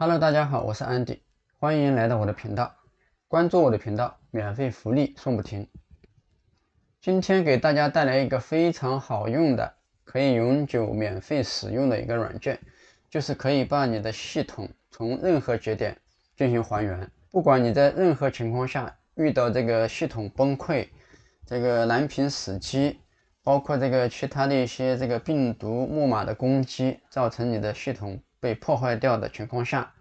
Hello，大家好，我是 Andy，欢迎来到我的频道，关注我的频道，免费福利送不停。今天给大家带来一个非常好用的、可以永久免费使用的一个软件，就是可以把你的系统从任何节点进行还原。不管你在任何情况下遇到这个系统崩溃、这个蓝屏死机，包括这个其他的一些这个病毒、木马的攻击，造成你的系统。被破坏掉的情况下，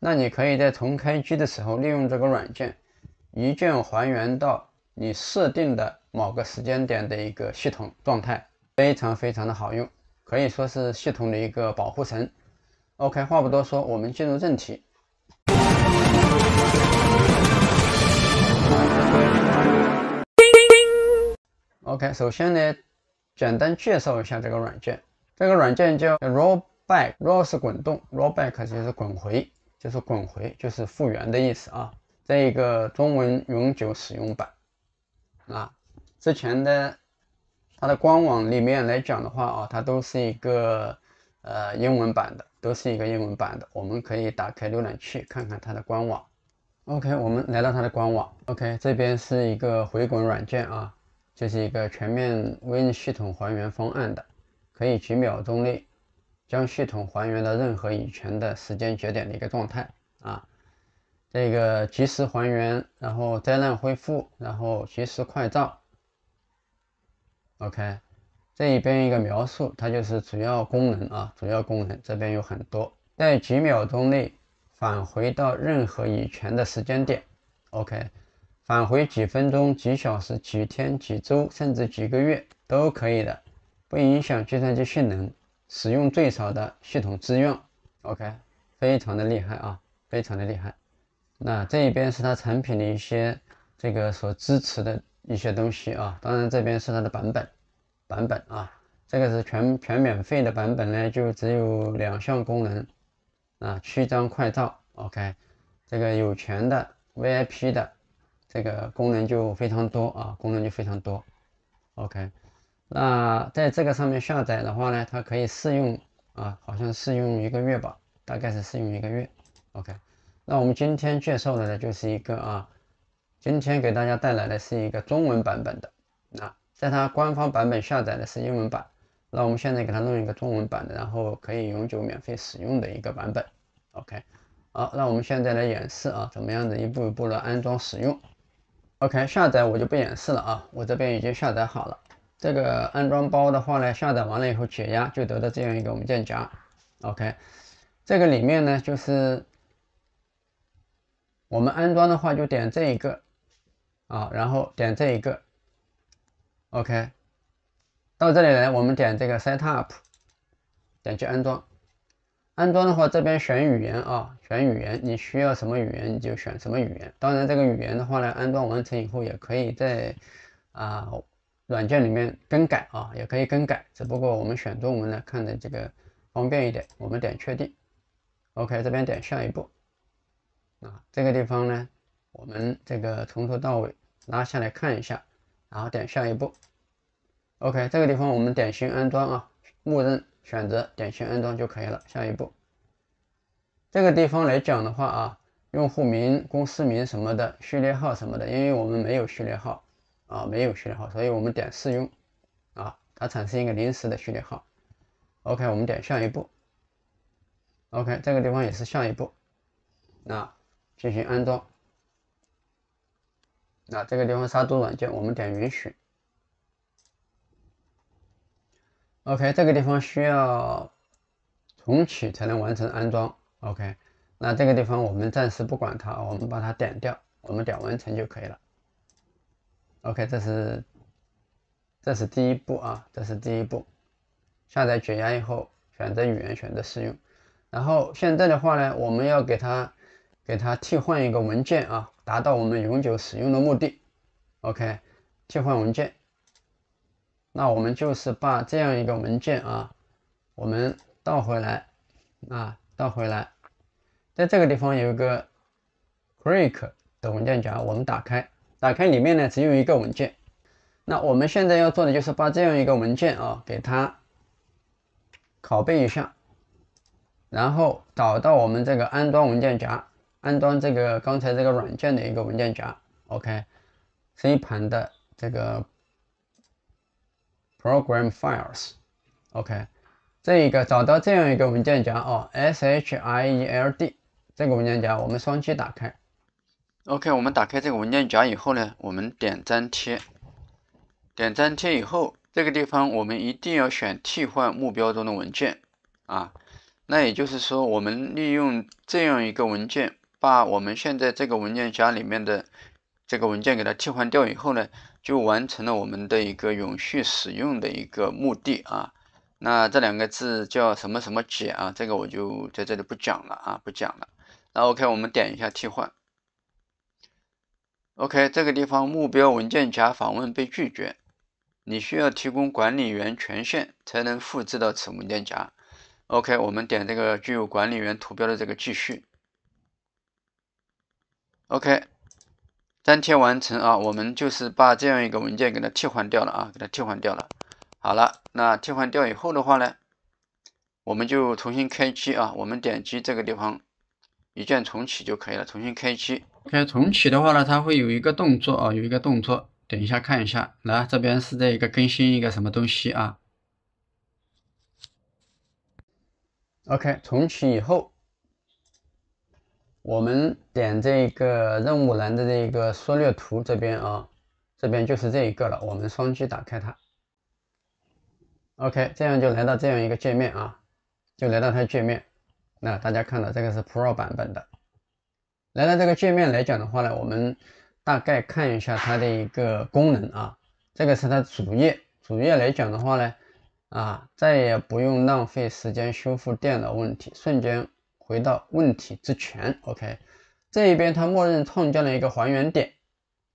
那你可以在重开机的时候利用这个软件，一键还原到你设定的某个时间点的一个系统状态，非常非常的好用，可以说是系统的一个保护层。OK，话不多说，我们进入正题。OK，首先呢，简单介绍一下这个软件，这个软件叫 Rob。Back r o l e 是滚动，Roll Back 就是滚回，就是滚回，就是复原的意思啊。这一个中文永久使用版啊，之前的它的官网里面来讲的话啊，它都是一个呃英文版的，都是一个英文版的。我们可以打开浏览器看看它的官网。OK，我们来到它的官网。OK，这边是一个回滚软件啊，就是一个全面 Win 系统还原方案的，可以几秒钟内。将系统还原到任何以前的时间节点的一个状态啊，这个及时还原，然后灾难恢复，然后及时快照。OK，这一边一个描述，它就是主要功能啊，主要功能这边有很多，在几秒钟内返回到任何以前的时间点。OK，返回几分钟、几小时、几天、几周，甚至几个月都可以的，不影响计算机性能。使用最少的系统资源。o k 非常的厉害啊，非常的厉害。那这一边是它产品的一些这个所支持的一些东西啊，当然这边是它的版本，版本啊，这个是全全免费的版本呢，就只有两项功能啊，区张快照，OK，这个有权的 VIP 的这个功能就非常多啊，功能就非常多，OK。那在这个上面下载的话呢，它可以试用啊，好像试用一个月吧，大概是试用一个月。OK，那我们今天介绍的呢就是一个啊，今天给大家带来的是一个中文版本的。那在它官方版本下载的是英文版，那我们现在给它弄一个中文版的，然后可以永久免费使用的一个版本。OK，好，那我们现在来演示啊，怎么样子一步一步的安装使用。OK，下载我就不演示了啊，我这边已经下载好了。这个安装包的话呢，下载完了以后解压就得到这样一个文件夹。OK，这个里面呢就是我们安装的话就点这一个啊，然后点这一个。OK，到这里来我们点这个 Set Up，点击安装。安装的话这边选语言啊，选语言你需要什么语言你就选什么语言。当然这个语言的话呢，安装完成以后也可以在啊。软件里面更改啊，也可以更改，只不过我们选中文呢，看的这个方便一点，我们点确定。OK，这边点下一步。啊，这个地方呢，我们这个从头到尾拉下来看一下，然后点下一步。OK，这个地方我们点新安装啊，默认选择点新安装就可以了。下一步，这个地方来讲的话啊，用户名、公司名什么的，序列号什么的，因为我们没有序列号。啊，没有序列号，所以我们点试用，啊，它产生一个临时的序列号。OK，我们点下一步。OK，这个地方也是下一步，那进行安装。那这个地方杀毒软件我们点允许。OK，这个地方需要重启才能完成安装。OK，那这个地方我们暂时不管它，我们把它点掉，我们点完成就可以了。OK，这是这是第一步啊，这是第一步，下载解压以后，选择语言，选择适用，然后现在的话呢，我们要给它给它替换一个文件啊，达到我们永久使用的目的。OK，替换文件，那我们就是把这样一个文件啊，我们倒回来啊，倒回来，在这个地方有一个 break 的文件夹，我们打开。打开里面呢，只有一个文件。那我们现在要做的就是把这样一个文件啊，给它拷贝一下，然后找到我们这个安装文件夹，安装这个刚才这个软件的一个文件夹。OK，c 盘的这个 Program Files。OK，这一个找到这样一个文件夹哦 s h i e l d 这个文件夹，我们双击打开。OK，我们打开这个文件夹以后呢，我们点粘贴，点粘贴以后，这个地方我们一定要选替换目标中的文件啊。那也就是说，我们利用这样一个文件，把我们现在这个文件夹里面的这个文件给它替换掉以后呢，就完成了我们的一个永续使用的一个目的啊。那这两个字叫什么什么姐啊？这个我就在这里不讲了啊，不讲了。那 OK，我们点一下替换。OK，这个地方目标文件夹访问被拒绝，你需要提供管理员权限才能复制到此文件夹。OK，我们点这个具有管理员图标的这个继续。OK，粘贴完成啊，我们就是把这样一个文件给它替换掉了啊，给它替换掉了。好了，那替换掉以后的话呢，我们就重新开机啊，我们点击这个地方一键重启就可以了，重新开机。OK，重启的话呢，它会有一个动作啊，有一个动作。等一下看一下，来这边是这一个更新一个什么东西啊？OK，重启以后，我们点这个任务栏的这一个缩略图这边啊，这边就是这一个了，我们双击打开它。OK，这样就来到这样一个界面啊，就来到它界面。那大家看到这个是 Pro 版本的。来到这个界面来讲的话呢，我们大概看一下它的一个功能啊。这个是它主页，主页来讲的话呢，啊，再也不用浪费时间修复电脑问题，瞬间回到问题之前。OK，这一边它默认创建了一个还原点，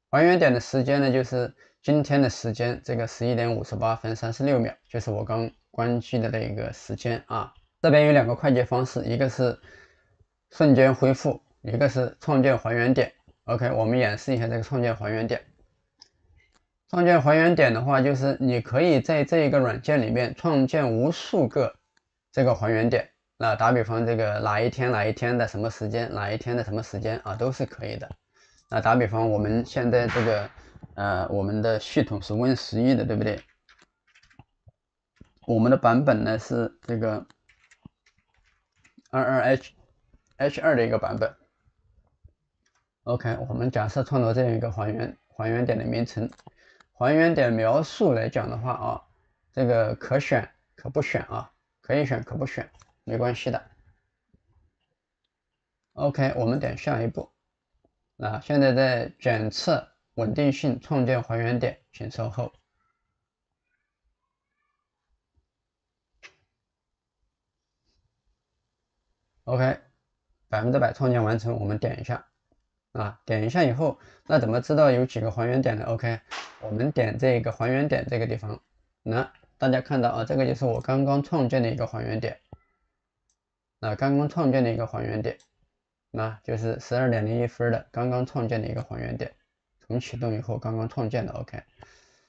还原点的时间呢就是今天的时间，这个十一点五十八分三十六秒，就是我刚关机的那一个时间啊。这边有两个快捷方式，一个是瞬间恢复。一个是创建还原点，OK，我们演示一下这个创建还原点。创建还原点的话，就是你可以在这一个软件里面创建无数个这个还原点。那打比方，这个哪一天哪一天的什么时间，哪一天的什么时间啊，都是可以的。那打比方，我们现在这个呃，我们的系统是 Win 十一的，对不对？我们的版本呢是这个二二 H H 二的一个版本。OK，我们假设创造这样一个还原还原点的名称，还原点描述来讲的话啊，这个可选可不选啊，可以选可不选，没关系的。OK，我们点下一步。那现在在检测稳定性，创建还原点，请稍后。OK，百分之百创建完成，我们点一下。啊，点一下以后，那怎么知道有几个还原点呢 o k 我们点这个还原点这个地方，那大家看到啊，这个就是我刚刚创建的一个还原点，那刚刚创建的一个还原点，那就是十二点零一分的刚刚创建的一个还原点，从启动以后刚刚创建的。OK，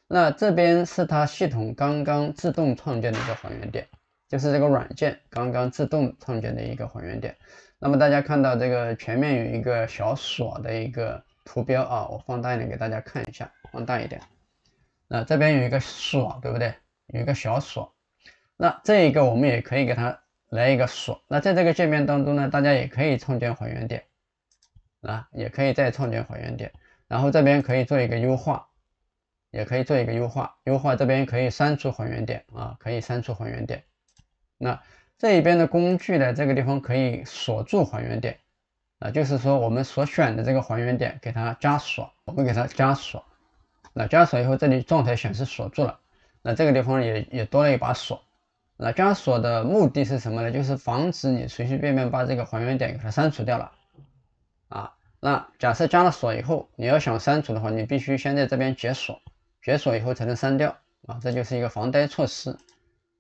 那这边是它系统刚刚自动创建的一个还原点，就是这个软件刚刚自动创建的一个还原点。那么大家看到这个前面有一个小锁的一个图标啊，我放大一点给大家看一下，放大一点。那这边有一个锁，对不对？有一个小锁。那这一个我们也可以给它来一个锁。那在这个界面当中呢，大家也可以创建还原点啊，也可以再创建还原点。然后这边可以做一个优化，也可以做一个优化。优化这边可以删除还原点啊，可以删除还原点。那。这一边的工具呢，这个地方可以锁住还原点啊，就是说我们所选的这个还原点给它加锁，我们给它加锁。那加锁以后，这里状态显示锁住了，那这个地方也也多了一把锁。那加锁的目的是什么呢？就是防止你随随便便把这个还原点给它删除掉了啊。那假设加了锁以后，你要想删除的话，你必须先在这边解锁，解锁以后才能删掉啊。这就是一个防呆措施。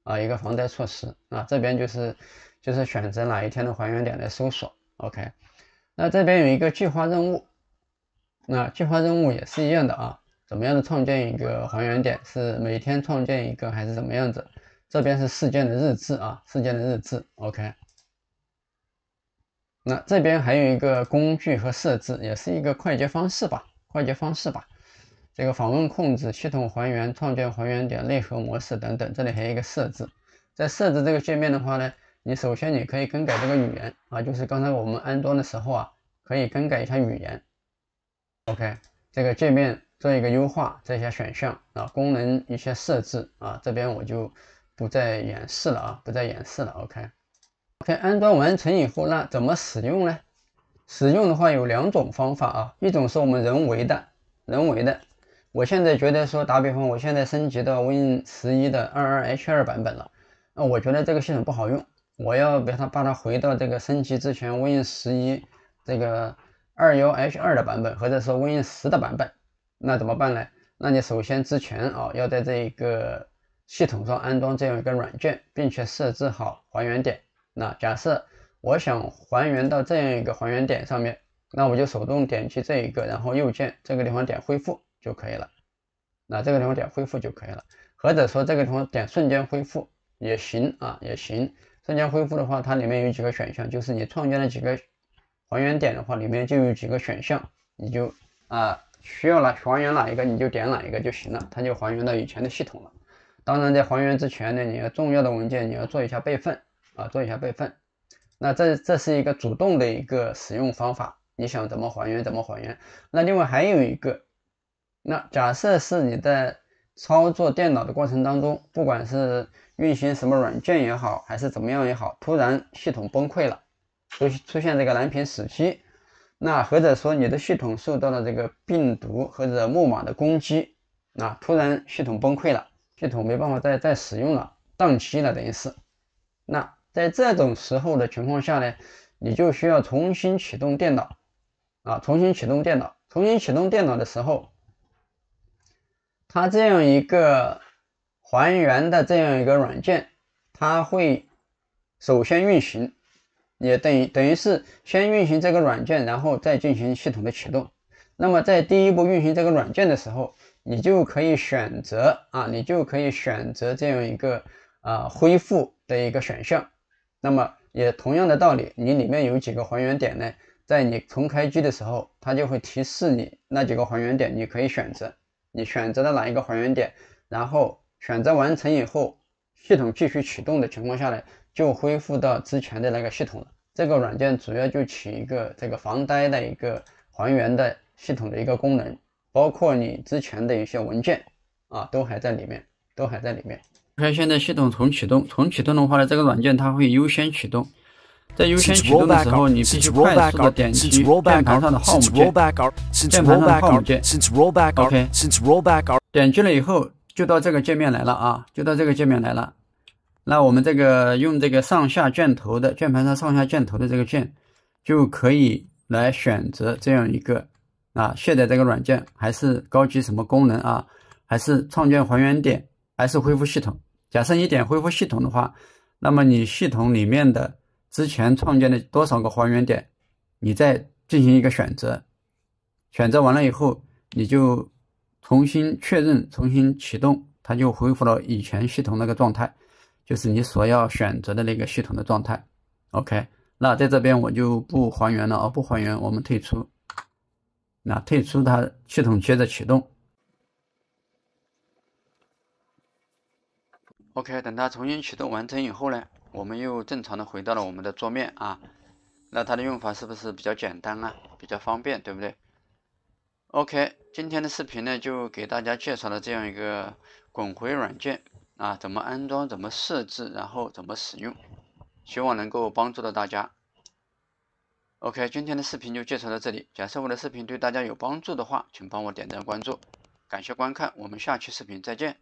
啊，一个防呆措施啊，这边就是就是选择哪一天的还原点来搜索。OK，那这边有一个计划任务，那计划任务也是一样的啊，怎么样的创建一个还原点，是每天创建一个还是怎么样子？这边是事件的日志啊，事件的日志。OK，那这边还有一个工具和设置，也是一个快捷方式吧，快捷方式吧。这个访问控制系统还原、创建还原点、内核模式等等，这里还有一个设置，在设置这个界面的话呢，你首先你可以更改这个语言啊，就是刚才我们安装的时候啊，可以更改一下语言。OK，这个界面做一个优化，这些选项啊，功能一些设置啊，这边我就不再演示了啊，不再演示了。OK，OK，安装完成以后那怎么使用呢？使用的话有两种方法啊，一种是我们人为的，人为的。我现在觉得说打比方，我现在升级到 Win 十一的二二 H 二版本了，那我觉得这个系统不好用，我要把它把它回到这个升级之前 Win 十一这个二幺 H 二的版本，或者说 Win 十的版本，那怎么办呢？那你首先之前啊，要在这一个系统上安装这样一个软件，并且设置好还原点。那假设我想还原到这样一个还原点上面，那我就手动点击这一个，然后右键这个地方点恢复。就可以了，那这个地方点恢复就可以了，或者说这个地方点瞬间恢复也行啊，也行。瞬间恢复的话，它里面有几个选项，就是你创建了几个还原点的话，里面就有几个选项，你就啊需要哪还原哪一个，你就点哪一个就行了，它就还原到以前的系统了。当然，在还原之前呢，你要重要的文件你要做一下备份啊，做一下备份。那这这是一个主动的一个使用方法，你想怎么还原怎么还原。那另外还有一个。那假设是你在操作电脑的过程当中，不管是运行什么软件也好，还是怎么样也好，突然系统崩溃了，出出现这个蓝屏死机，那或者说你的系统受到了这个病毒或者木马的攻击，啊，突然系统崩溃了，系统没办法再再使用了，宕机了，等于是。那在这种时候的情况下呢，你就需要重新启动电脑，啊，重新启动电脑，重新启动电脑的时候。它这样一个还原的这样一个软件，它会首先运行，也等于等于是先运行这个软件，然后再进行系统的启动。那么在第一步运行这个软件的时候，你就可以选择啊，你就可以选择这样一个啊恢复的一个选项。那么也同样的道理，你里面有几个还原点呢？在你重开机的时候，它就会提示你那几个还原点，你可以选择。你选择了哪一个还原点，然后选择完成以后，系统继续启动的情况下呢，就恢复到之前的那个系统了。这个软件主要就起一个这个防呆的一个还原的系统的一个功能，包括你之前的一些文件啊，都还在里面，都还在里面。OK，现在系统重启动，重启动的话呢，这个软件它会优先启动。在优先启动的时候，你须快速的点击键盘上的 home 键，键盘上的 home 键。OK，点击了以后就到这个界面来了啊，就到这个界面来了。那我们这个用这个上下箭头的键盘上上下箭头的这个键，就可以来选择这样一个啊，卸载这个软件，还是高级什么功能啊，还是创建还原点，还是恢复系统？假设你点恢复系统的话，那么你系统里面的。之前创建的多少个还原点，你再进行一个选择，选择完了以后，你就重新确认，重新启动，它就恢复了以前系统那个状态，就是你所要选择的那个系统的状态。OK，那在这边我就不还原了啊，不还原，我们退出。那退出它，系统接着启动。OK，等它重新启动完成以后呢，我们又正常的回到了我们的桌面啊。那它的用法是不是比较简单啊，比较方便，对不对？OK，今天的视频呢，就给大家介绍了这样一个滚回软件啊，怎么安装，怎么设置，然后怎么使用，希望能够帮助到大家。OK，今天的视频就介绍到这里。假设我的视频对大家有帮助的话，请帮我点赞关注，感谢观看，我们下期视频再见。